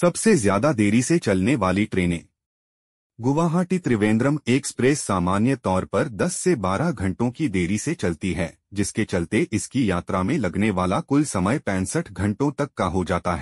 सबसे ज्यादा देरी से चलने वाली ट्रेनें गुवाहाटी त्रिवेंद्रम एक्सप्रेस सामान्य तौर पर 10 से 12 घंटों की देरी से चलती है जिसके चलते इसकी यात्रा में लगने वाला कुल समय पैंसठ घंटों तक का हो जाता है